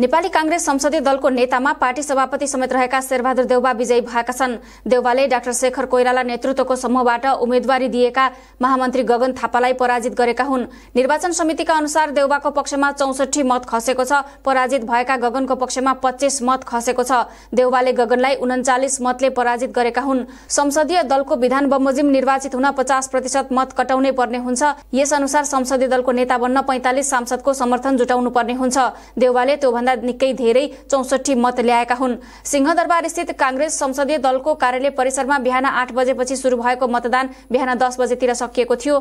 नेपाली कांग्रेस संसदीय दलको नेतामा पार्टी सभापति समेत रहेका शेरबहादुर देउबा विजयी भएका छन् देउवाले डाक्टर शेखर कोइराला नेतृत्वको समूहबाट उम्मेद्वारी दिएका महामन्त्री गगन थापालाई पराजित गरेका हुन् निर्वाचन समितिका अनुसार देउबाको पक्षमा चौसठी मत खसेको छ पराजित भएका गगनको पक्षमा पच्चिस मत खसेको छ देउबाले गगनलाई उन्चालिस मतले पराजित गरेका हुन् संसदीय दलको विधान बमोजिम निर्वाचित हुन पचास प्रतिशत मत कटाउनै पर्ने हुन्छ यस अनुसार संसदीय दलको नेता बन्न पैंतालिस सांसदको समर्थन जुटाउनु पर्ने हुन्छ देउबाले त्योभन्दा भन्दा निकै धेरै चौसठी मत ल्याएका हुन् सिंहदरबार स्थित काङ्ग्रेस संसदीय दलको कार्यालय परिसरमा बिहान आठ बजेपछि सुरु भएको मतदान बिहान दस बजेतिर सकिएको थियो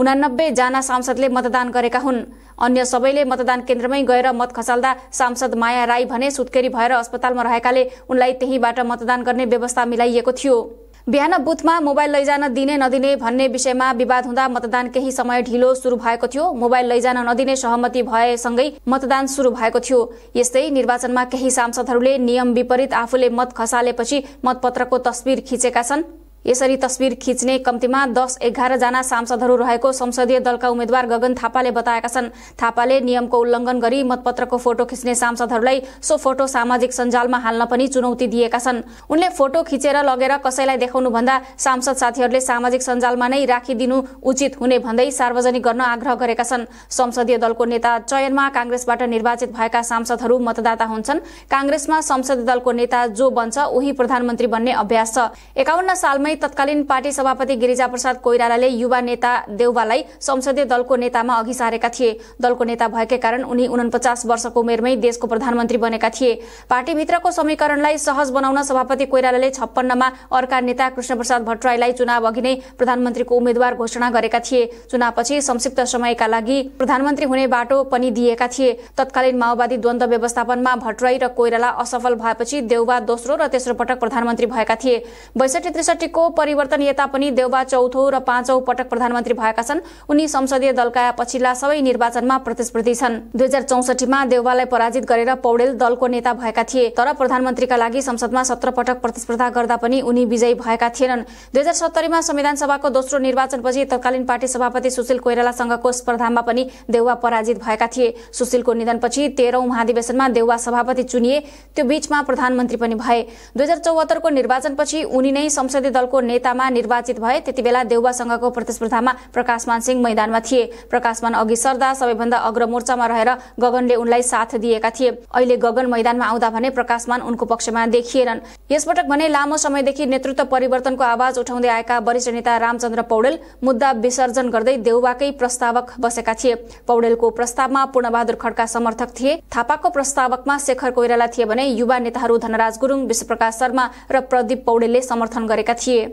उनानब्बे जना सांसदले मतदान गरेका हुन् अन्य सबैले मतदान केन्द्रमै गएर मत खसाल्दा सांसद माया राई भने सुत्केरी भएर अस्पतालमा रहेकाले उनलाई त्यहीँबाट मतदान गर्ने व्यवस्था मिलाइएको थियो बिहान बुथमा मोबाइल लैजान दिने नदिने भन्ने विषयमा विवाद हुँदा मतदान केही समय ढिलो शुरू भएको थियो मोबाइल लैजान नदिने सहमति भएसँगै मतदान शुरू भएको थियो यस्तै निर्वाचनमा केही सांसदहरूले नियम विपरीत आफूले मत खसालेपछि मतपत्रको तस्विर खिचेका छन् यसरी तस्विर खिच्ने कम्तीमा दस एघारजना सांसदहरू रहेको संसदीय दलका उम्मेद्वार गगन थापाले बताएका छन् थापाले नियमको उल्लङ्घन गरी मतपत्रको फोटो खिच्ने सांसदहरूलाई सो फोटो सामाजिक सञ्जालमा हाल्न पनि चुनौती दिएका छन् उनले फोटो खिचेर लगेर कसैलाई देखाउनुभन्दा सांसद साथीहरूले सामाजिक सञ्जालमा नै राखिदिनु उचित हुने भन्दै सार्वजनिक गर्न आग्रह गरेका छन् संसदीय दलको नेता चयनमा काङ्ग्रेसबाट निर्वाचित भएका सांसदहरू मतदाता हुन्छन् काङ्ग्रेसमा संसदीय दलको नेता जो बन्छ उही प्रधानमन्त्री बन्ने अभ्यास छ एकाउन्न सालमै गरी तत्कालीन पार्टी सभापति गिरिजाप्रसाद कोइरालाले युवा नेता देउवालाई संसदीय दलको नेतामा अघि सारेका थिए दलको नेता भएकै कारण उनी उनपचास वर्षको उमेरमै देशको प्रधानमन्त्री बनेका थिए पार्टीभित्रको समीकरणलाई सहज बनाउन सभापति कोइरालाले छप्पन्नमा अर्का नेता कृष्णप्रसाद भट्टराईलाई चुनाव अघि नै प्रधानमन्त्रीको उम्मेद्वार घोषणा गरेका थिए चुनावपछि संक्षिप्त समयका लागि प्रधानमन्त्री हुने बाटो पनि दिएका थिए तत्कालीन माओवादी द्वन्द्व व्यवस्थापनमा भट्टराई र कोइराला असफल भएपछि देउवा दोस्रो र तेस्रो पटक प्रधानमन्त्री भएका थिए बैसठी त्रिसठीको परिवर्तन यता पनि देउवा चौथो र पाँचौं पटक प्रधानमन्त्री भएका छन् उनी संसदीय दलका पछिल्ला सबै निर्वाचनमा प्रतिस्पर्धी छन् दुई हजार चौसठीमा देउवालाई पराजित गरेर पौडेल दलको नेता भएका थिए तर प्रधानमन्त्रीका लागि संसदमा सत्र पटक प्रतिस्पर्धा गर्दा पनि उनी विजयी भएका थिएनन् दुई हजार सत्तरीमा संविधान सभाको दोस्रो निर्वाचनपछि तत्कालीन पार्टी सभापति सुशील कोइरालासँगको स्पर्धामा पनि देउवा पराजित भएका थिए सुशीलको निधनपछि तेह्रौं महाधिवेशनमा देउवा सभापति चुनिए त्यो बीचमा प्रधानमन्त्री पनि भए दुई हजार चौहत्तरको निर्वाचनपछि उनी नै संसदीय दलको दलको नेतामा निर्वाचित भए त्यति त्यतिबेला संघको प्रतिस्पर्धामा प्रकाशमान सिंह मैदानमा थिए प्रकाशमान अघि सर्दा सबैभन्दा अग्र मोर्चामा रहेर गगनले उनलाई साथ दिएका थिए अहिले गगन मैदानमा आउँदा भने प्रकाशमान उनको पक्षमा देखिएनन् यसपटक भने लामो समयदेखि नेतृत्व परिवर्तनको आवाज उठाउँदै आएका वरिष्ठ नेता रामचन्द्र पौडेल मुद्दा विसर्जन गर्दै देउवाकै प्रस्तावक बसेका थिए पौडेलको प्रस्तावमा पूर्णबहादुर खड्का समर्थक थिए थापाको प्रस्तावकमा शेखर कोइराला थिए भने युवा नेताहरू धनराज गुरुङ विश्वप्रकाश शर्मा र प्रदीप पौडेलले समर्थन गरेका थिए России.